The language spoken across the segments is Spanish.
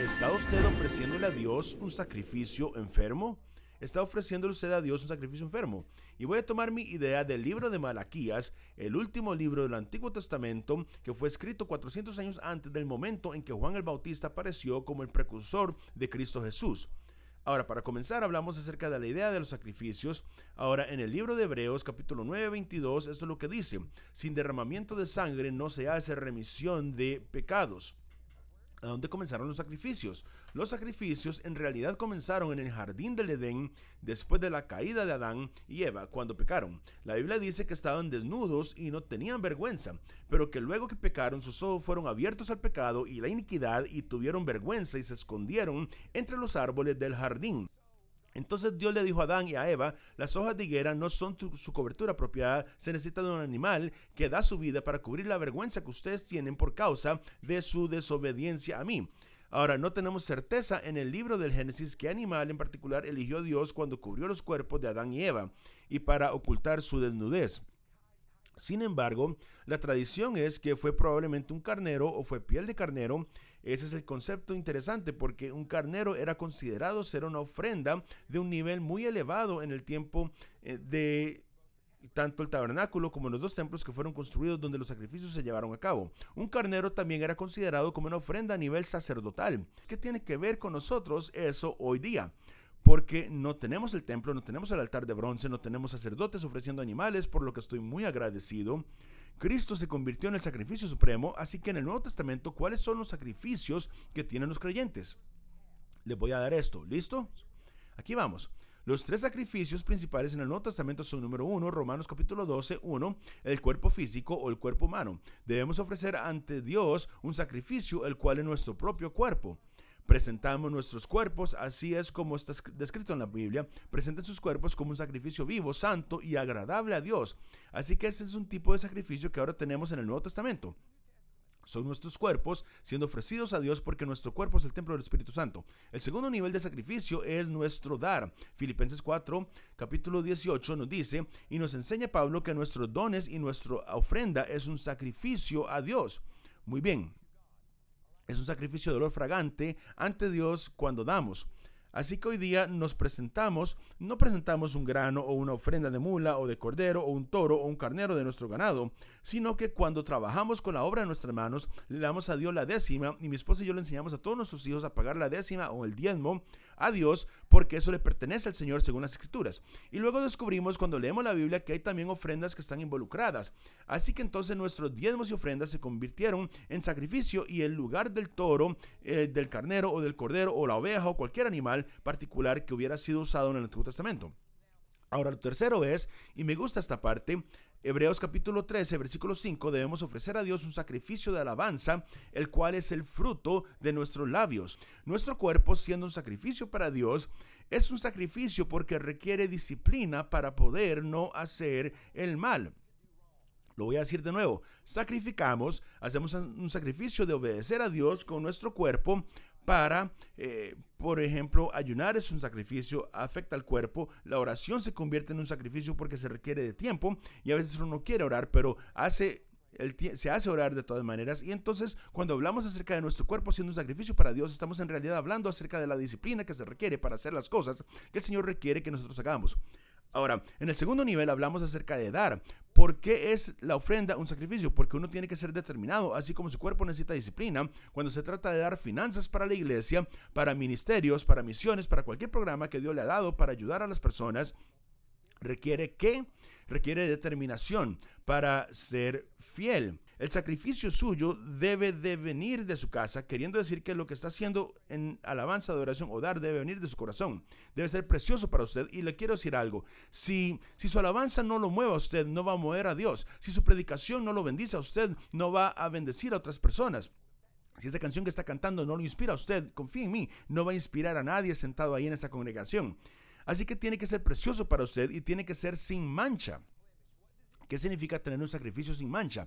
¿Está usted ofreciéndole a Dios un sacrificio enfermo? Está ofreciéndole usted a Dios un sacrificio enfermo. Y voy a tomar mi idea del libro de Malaquías, el último libro del Antiguo Testamento, que fue escrito 400 años antes del momento en que Juan el Bautista apareció como el precursor de Cristo Jesús. Ahora, para comenzar, hablamos acerca de la idea de los sacrificios. Ahora, en el libro de Hebreos, capítulo 9, 22, esto es lo que dice, sin derramamiento de sangre no se hace remisión de pecados dónde comenzaron los sacrificios. Los sacrificios en realidad comenzaron en el jardín del Edén después de la caída de Adán y Eva cuando pecaron. La Biblia dice que estaban desnudos y no tenían vergüenza, pero que luego que pecaron sus ojos fueron abiertos al pecado y la iniquidad y tuvieron vergüenza y se escondieron entre los árboles del jardín. Entonces Dios le dijo a Adán y a Eva, las hojas de higuera no son su cobertura apropiada, se necesita de un animal que da su vida para cubrir la vergüenza que ustedes tienen por causa de su desobediencia a mí. Ahora, no tenemos certeza en el libro del Génesis qué animal en particular eligió Dios cuando cubrió los cuerpos de Adán y Eva y para ocultar su desnudez. Sin embargo, la tradición es que fue probablemente un carnero o fue piel de carnero. Ese es el concepto interesante porque un carnero era considerado ser una ofrenda de un nivel muy elevado en el tiempo eh, de tanto el tabernáculo como los dos templos que fueron construidos donde los sacrificios se llevaron a cabo. Un carnero también era considerado como una ofrenda a nivel sacerdotal. ¿Qué tiene que ver con nosotros eso hoy día? porque no tenemos el templo, no tenemos el altar de bronce, no tenemos sacerdotes ofreciendo animales, por lo que estoy muy agradecido. Cristo se convirtió en el sacrificio supremo, así que en el Nuevo Testamento, ¿cuáles son los sacrificios que tienen los creyentes? Les voy a dar esto, ¿listo? Aquí vamos. Los tres sacrificios principales en el Nuevo Testamento son número uno, Romanos capítulo 12, 1, el cuerpo físico o el cuerpo humano. Debemos ofrecer ante Dios un sacrificio, el cual es nuestro propio cuerpo. Presentamos nuestros cuerpos, así es como está descrito en la Biblia, presentan sus cuerpos como un sacrificio vivo, santo y agradable a Dios. Así que ese es un tipo de sacrificio que ahora tenemos en el Nuevo Testamento. Son nuestros cuerpos siendo ofrecidos a Dios porque nuestro cuerpo es el templo del Espíritu Santo. El segundo nivel de sacrificio es nuestro dar. Filipenses 4, capítulo 18 nos dice y nos enseña Pablo que nuestros dones y nuestra ofrenda es un sacrificio a Dios. Muy bien, es un sacrificio de olor fragante ante Dios cuando damos. Así que hoy día nos presentamos, no presentamos un grano o una ofrenda de mula o de cordero o un toro o un carnero de nuestro ganado, sino que cuando trabajamos con la obra de nuestras manos, le damos a Dios la décima y mi esposa y yo le enseñamos a todos nuestros hijos a pagar la décima o el diezmo a Dios porque eso le pertenece al Señor según las escrituras. Y luego descubrimos cuando leemos la Biblia que hay también ofrendas que están involucradas. Así que entonces nuestros diezmos y ofrendas se convirtieron en sacrificio y en lugar del toro, eh, del carnero o del cordero o la oveja o cualquier animal particular que hubiera sido usado en el Antiguo Testamento. Ahora, lo tercero es, y me gusta esta parte, Hebreos capítulo 13, versículo 5, debemos ofrecer a Dios un sacrificio de alabanza, el cual es el fruto de nuestros labios. Nuestro cuerpo, siendo un sacrificio para Dios, es un sacrificio porque requiere disciplina para poder no hacer el mal. Lo voy a decir de nuevo, sacrificamos, hacemos un sacrificio de obedecer a Dios con nuestro cuerpo para, eh, por ejemplo, ayunar es un sacrificio, afecta al cuerpo, la oración se convierte en un sacrificio porque se requiere de tiempo y a veces uno no quiere orar, pero se hace orar de todas maneras. Y entonces, cuando hablamos acerca de nuestro cuerpo siendo un sacrificio para Dios, estamos en realidad hablando acerca de la disciplina que se requiere para hacer las cosas que el Señor requiere que nosotros hagamos. Ahora, en el segundo nivel hablamos acerca de dar. ¿Por qué es la ofrenda un sacrificio? Porque uno tiene que ser determinado, así como su cuerpo necesita disciplina, cuando se trata de dar finanzas para la iglesia, para ministerios, para misiones, para cualquier programa que Dios le ha dado para ayudar a las personas, requiere que requiere determinación para ser fiel. El sacrificio suyo debe de venir de su casa, queriendo decir que lo que está haciendo en alabanza, adoración o dar debe venir de su corazón. Debe ser precioso para usted. Y le quiero decir algo. Si, si su alabanza no lo mueve a usted, no va a mover a Dios. Si su predicación no lo bendice a usted, no va a bendecir a otras personas. Si esta canción que está cantando no lo inspira a usted, confíe en mí, no va a inspirar a nadie sentado ahí en esa congregación. Así que tiene que ser precioso para usted y tiene que ser sin mancha. ¿Qué significa tener un sacrificio sin mancha?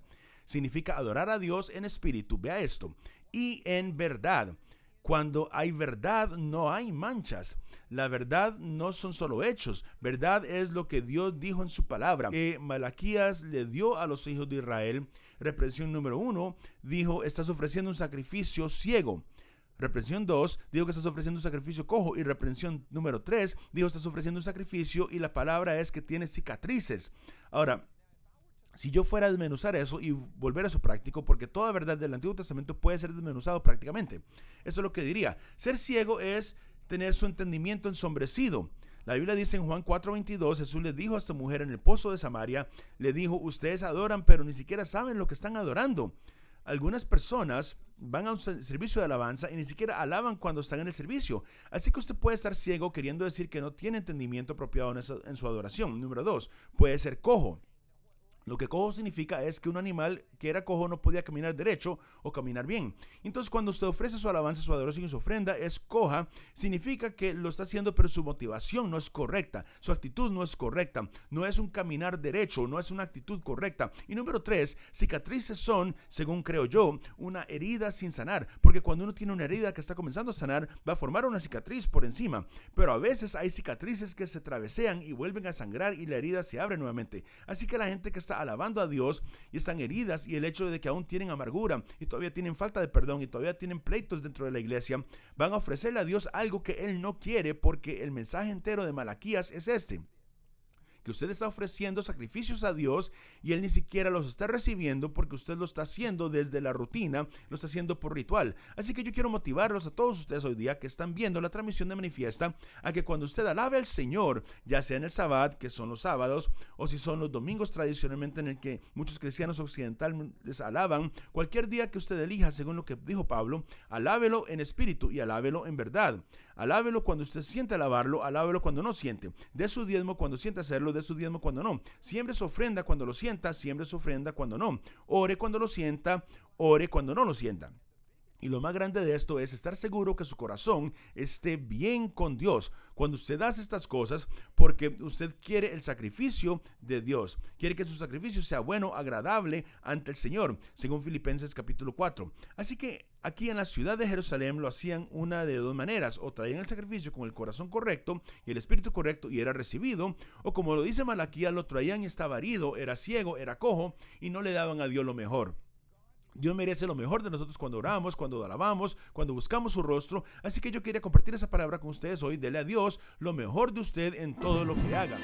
significa adorar a Dios en espíritu, vea esto, y en verdad. Cuando hay verdad no hay manchas. La verdad no son solo hechos. Verdad es lo que Dios dijo en su palabra. Que eh, Malaquías le dio a los hijos de Israel. Represión número uno, dijo, estás ofreciendo un sacrificio ciego. Reprensión dos. dijo que estás ofreciendo un sacrificio cojo. Y reprensión número tres. dijo estás ofreciendo un sacrificio y la palabra es que tiene cicatrices. Ahora, si yo fuera a desmenuzar eso y volver a su práctico, porque toda verdad del Antiguo Testamento puede ser desmenuzado prácticamente. Eso es lo que diría. Ser ciego es tener su entendimiento ensombrecido. La Biblia dice en Juan 4:22, Jesús le dijo a esta mujer en el pozo de Samaria, le dijo, ustedes adoran, pero ni siquiera saben lo que están adorando. Algunas personas van a un servicio de alabanza y ni siquiera alaban cuando están en el servicio. Así que usted puede estar ciego queriendo decir que no tiene entendimiento apropiado en, en su adoración. Número dos, puede ser cojo. Lo que cojo significa es que un animal que era cojo no podía caminar derecho o caminar bien. Entonces, cuando usted ofrece su alabanza, su adoración y su ofrenda es coja, significa que lo está haciendo, pero su motivación no es correcta, su actitud no es correcta, no es un caminar derecho, no es una actitud correcta. Y número tres, cicatrices son, según creo yo, una herida sin sanar, porque cuando uno tiene una herida que está comenzando a sanar, va a formar una cicatriz por encima. Pero a veces hay cicatrices que se travesean y vuelven a sangrar y la herida se abre nuevamente. Así que la gente que está alabando a Dios y están heridas y el hecho de que aún tienen amargura y todavía tienen falta de perdón y todavía tienen pleitos dentro de la iglesia, van a ofrecerle a Dios algo que Él no quiere porque el mensaje entero de Malaquías es este usted está ofreciendo sacrificios a Dios y Él ni siquiera los está recibiendo porque usted lo está haciendo desde la rutina, lo está haciendo por ritual. Así que yo quiero motivarlos a todos ustedes hoy día que están viendo la transmisión de manifiesta a que cuando usted alabe al Señor, ya sea en el sabbat, que son los sábados, o si son los domingos tradicionalmente en el que muchos cristianos occidentales alaban, cualquier día que usted elija, según lo que dijo Pablo, alábelo en espíritu y alábelo en verdad. Alábelo cuando usted siente alabarlo, alábelo cuando no siente. De su diezmo cuando siente hacerlo, de su diezmo cuando no. siempre su ofrenda cuando lo sienta, siempre su ofrenda cuando no. Ore cuando lo sienta, ore cuando no lo sienta. Y lo más grande de esto es estar seguro que su corazón esté bien con Dios. Cuando usted hace estas cosas, porque usted quiere el sacrificio de Dios, quiere que su sacrificio sea bueno, agradable ante el Señor, según Filipenses capítulo 4. Así que aquí en la ciudad de Jerusalén lo hacían una de dos maneras, o traían el sacrificio con el corazón correcto y el espíritu correcto y era recibido, o como lo dice Malaquía, lo traían y estaba herido, era ciego, era cojo y no le daban a Dios lo mejor. Dios merece lo mejor de nosotros cuando oramos, cuando alabamos, cuando buscamos su rostro. Así que yo quería compartir esa palabra con ustedes hoy. Dele a Dios lo mejor de usted en todo lo que haga.